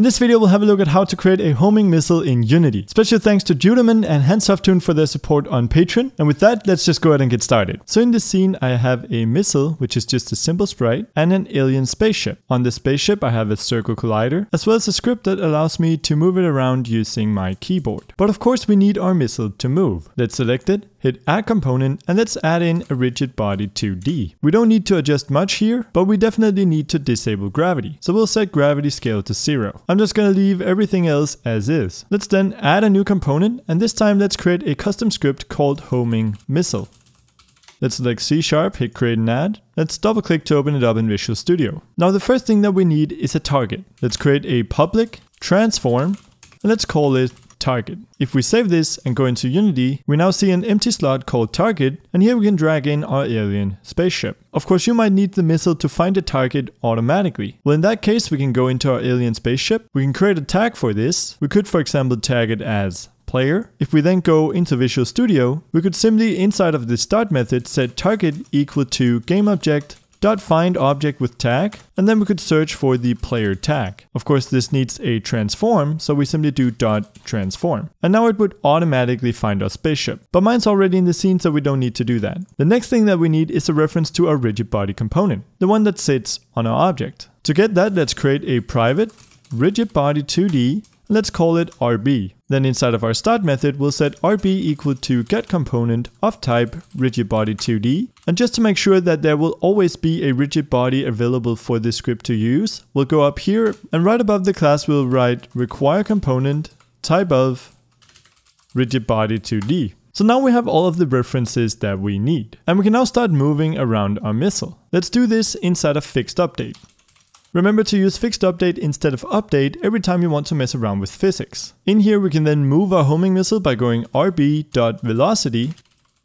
In this video, we'll have a look at how to create a homing missile in Unity. Special thanks to Judaman and Hansoftune for their support on Patreon. And with that, let's just go ahead and get started. So in this scene, I have a missile, which is just a simple sprite, and an alien spaceship. On the spaceship, I have a circle collider, as well as a script that allows me to move it around using my keyboard. But of course, we need our missile to move. Let's select it hit add component and let's add in a rigid body 2D. We don't need to adjust much here, but we definitely need to disable gravity. So we'll set gravity scale to zero. I'm just gonna leave everything else as is. Let's then add a new component and this time let's create a custom script called homing missile. Let's select C sharp, hit create and add. Let's double click to open it up in Visual Studio. Now the first thing that we need is a target. Let's create a public transform and let's call it target. If we save this and go into Unity, we now see an empty slot called target and here we can drag in our alien spaceship. Of course you might need the missile to find a target automatically. Well in that case we can go into our alien spaceship, we can create a tag for this. We could for example tag it as player. If we then go into Visual Studio, we could simply inside of the start method set target equal to game object dot find object with tag, and then we could search for the player tag. Of course, this needs a transform, so we simply do dot transform. And now it would automatically find our spaceship. But mine's already in the scene, so we don't need to do that. The next thing that we need is a reference to our rigid body component, the one that sits on our object. To get that, let's create a private rigid body 2D Let's call it RB. Then inside of our start method, we'll set RB equal to get component of type rigidbody2d. And just to make sure that there will always be a rigid body available for this script to use, we'll go up here and right above the class, we'll write require component type of rigidbody2d. So now we have all of the references that we need. And we can now start moving around our missile. Let's do this inside of fixed update. Remember to use fixed update instead of update every time you want to mess around with physics. In here we can then move our homing missile by going rb.velocity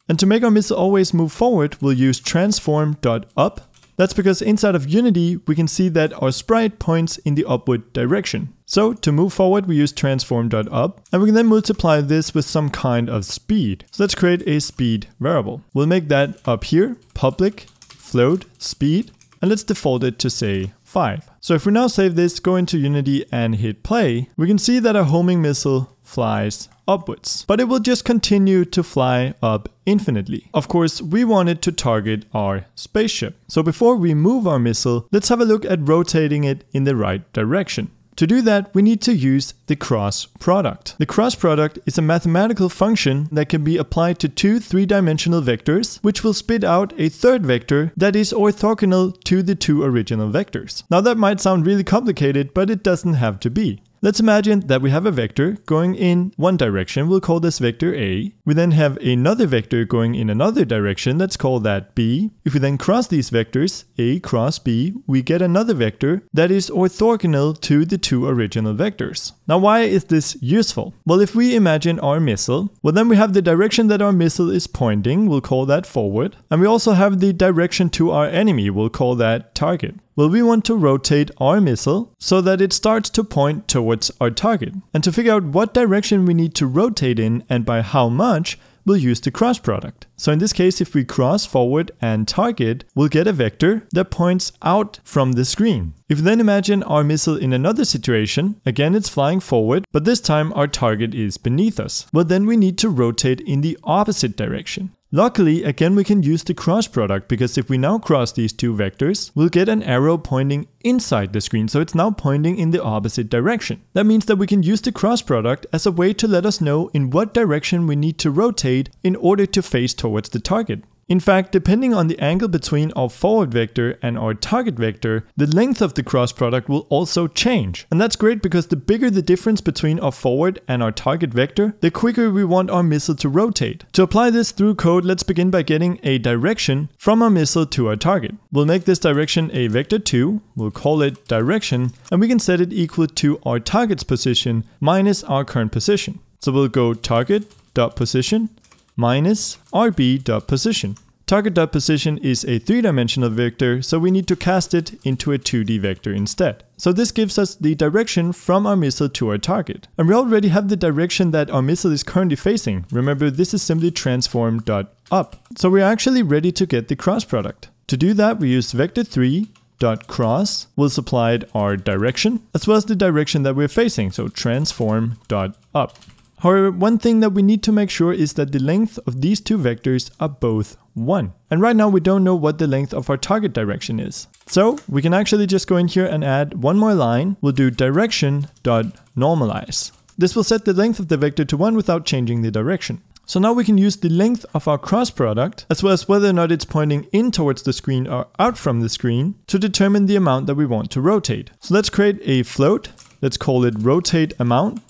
and to make our missile always move forward we'll use transform.up that's because inside of Unity, we can see that our sprite points in the upward direction. So to move forward, we use transform.up, and we can then multiply this with some kind of speed. So let's create a speed variable. We'll make that up here, public, float, speed, and let's default it to say 5. So if we now save this, go into Unity and hit play, we can see that our homing missile flies upwards, but it will just continue to fly up infinitely. Of course, we want it to target our spaceship. So before we move our missile, let's have a look at rotating it in the right direction. To do that, we need to use the cross product. The cross product is a mathematical function that can be applied to two three-dimensional vectors, which will spit out a third vector that is orthogonal to the two original vectors. Now that might sound really complicated, but it doesn't have to be. Let's imagine that we have a vector going in one direction, we'll call this vector A. We then have another vector going in another direction, let's call that B. If we then cross these vectors, A cross B, we get another vector that is orthogonal to the two original vectors. Now why is this useful? Well, if we imagine our missile, well then we have the direction that our missile is pointing, we'll call that forward, and we also have the direction to our enemy, we'll call that target. Well, we want to rotate our missile so that it starts to point towards our target. And to figure out what direction we need to rotate in and by how much, we'll use the cross product. So in this case, if we cross forward and target, we'll get a vector that points out from the screen. If then imagine our missile in another situation, again it's flying forward, but this time our target is beneath us. Well then we need to rotate in the opposite direction. Luckily, again we can use the cross product because if we now cross these two vectors, we'll get an arrow pointing inside the screen, so it's now pointing in the opposite direction. That means that we can use the cross product as a way to let us know in what direction we need to rotate in order to face towards the target. In fact, depending on the angle between our forward vector and our target vector, the length of the cross product will also change. And that's great because the bigger the difference between our forward and our target vector, the quicker we want our missile to rotate. To apply this through code, let's begin by getting a direction from our missile to our target. We'll make this direction a vector 2, we'll call it direction, and we can set it equal to our target's position minus our current position. So we'll go target dot position minus rb dot position. Target position is a three-dimensional vector, so we need to cast it into a 2D vector instead. So this gives us the direction from our missile to our target. And we already have the direction that our missile is currently facing. Remember, this is simply transform.up. So we're actually ready to get the cross product. To do that, we use vector3 dot cross will supply our direction as well as the direction that we're facing so transform dot up However, one thing that we need to make sure is that the length of these two vectors are both 1. And right now we don't know what the length of our target direction is. So we can actually just go in here and add one more line. We'll do direction.normalize. This will set the length of the vector to 1 without changing the direction. So now we can use the length of our cross product, as well as whether or not it's pointing in towards the screen or out from the screen, to determine the amount that we want to rotate. So let's create a float, let's call it rotate amount,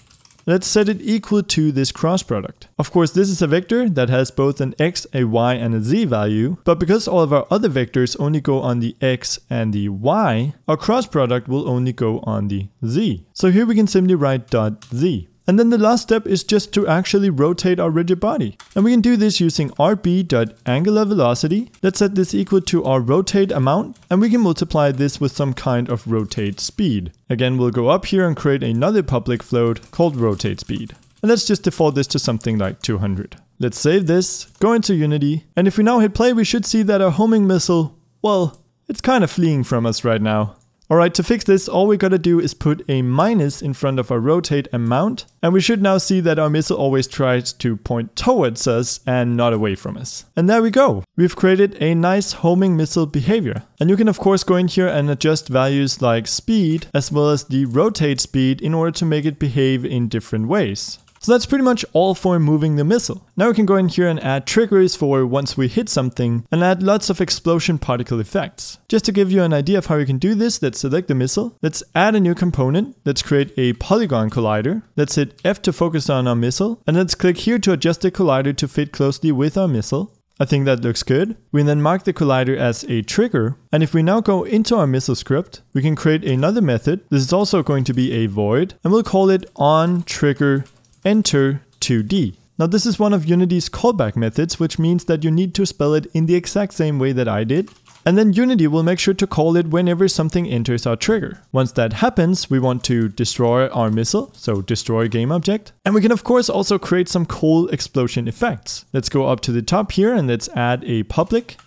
Let's set it equal to this cross product. Of course, this is a vector that has both an x, a y, and a z value, but because all of our other vectors only go on the x and the y, our cross product will only go on the z. So here we can simply write dot z. And then the last step is just to actually rotate our rigid body. And we can do this using rb.angularVelocity. velocity. Let's set this equal to our rotate amount and we can multiply this with some kind of rotate speed. Again, we'll go up here and create another public float called rotate speed. And let's just default this to something like 200. Let's save this, go into Unity, and if we now hit play we should see that our homing missile, well, it's kind of fleeing from us right now. Alright, to fix this, all we gotta do is put a minus in front of our rotate amount, and we should now see that our missile always tries to point towards us and not away from us. And there we go! We've created a nice homing missile behavior. And you can of course go in here and adjust values like speed, as well as the rotate speed in order to make it behave in different ways. So that's pretty much all for moving the missile. Now we can go in here and add triggers for once we hit something and add lots of explosion particle effects. Just to give you an idea of how you can do this, let's select the missile. Let's add a new component. Let's create a polygon collider. Let's hit F to focus on our missile. And let's click here to adjust the collider to fit closely with our missile. I think that looks good. We then mark the collider as a trigger. And if we now go into our missile script, we can create another method. This is also going to be a void and we'll call it on trigger enter 2D. Now this is one of Unity's callback methods, which means that you need to spell it in the exact same way that I did. And then Unity will make sure to call it whenever something enters our trigger. Once that happens, we want to destroy our missile, so destroy game object. And we can of course also create some cool explosion effects. Let's go up to the top here and let's add a public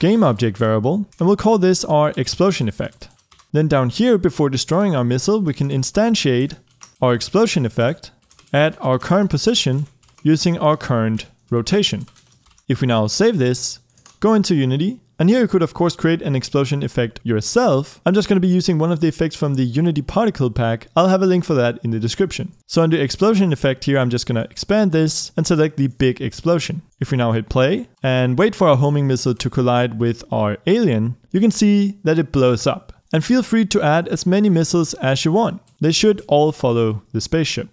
game object variable, and we'll call this our explosion effect. Then down here, before destroying our missile, we can instantiate our explosion effect at our current position using our current rotation. If we now save this, go into Unity, and here you could of course create an explosion effect yourself. I'm just going to be using one of the effects from the Unity Particle Pack. I'll have a link for that in the description. So under explosion effect here, I'm just going to expand this and select the big explosion. If we now hit play and wait for our homing missile to collide with our alien, you can see that it blows up. And feel free to add as many missiles as you want. They should all follow the spaceship.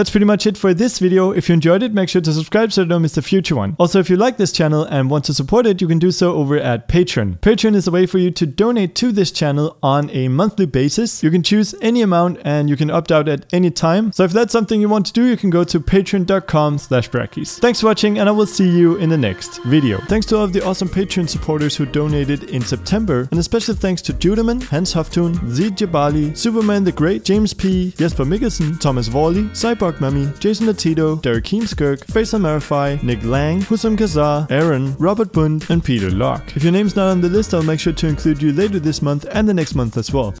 That's pretty much it for this video. If you enjoyed it, make sure to subscribe so you don't miss the future one. Also, if you like this channel and want to support it, you can do so over at Patreon. Patreon is a way for you to donate to this channel on a monthly basis. You can choose any amount and you can opt out at any time. So if that's something you want to do, you can go to patreon.com slash brackies. Thanks for watching and I will see you in the next video. Thanks to all of the awesome Patreon supporters who donated in September, and especially thanks to Judeman, Hans Hoftoon, Z Jabali, Superman the Great, James P, Jesper Mikkelsen, Thomas Vorley, Cyborg Dog Mummy, Jason Latito, Derek Heemskirk, Faisal Marify, Nick Lang, Husam Kazar, Aaron, Robert Bund, and Peter Locke. If your name's not on the list, I'll make sure to include you later this month and the next month as well.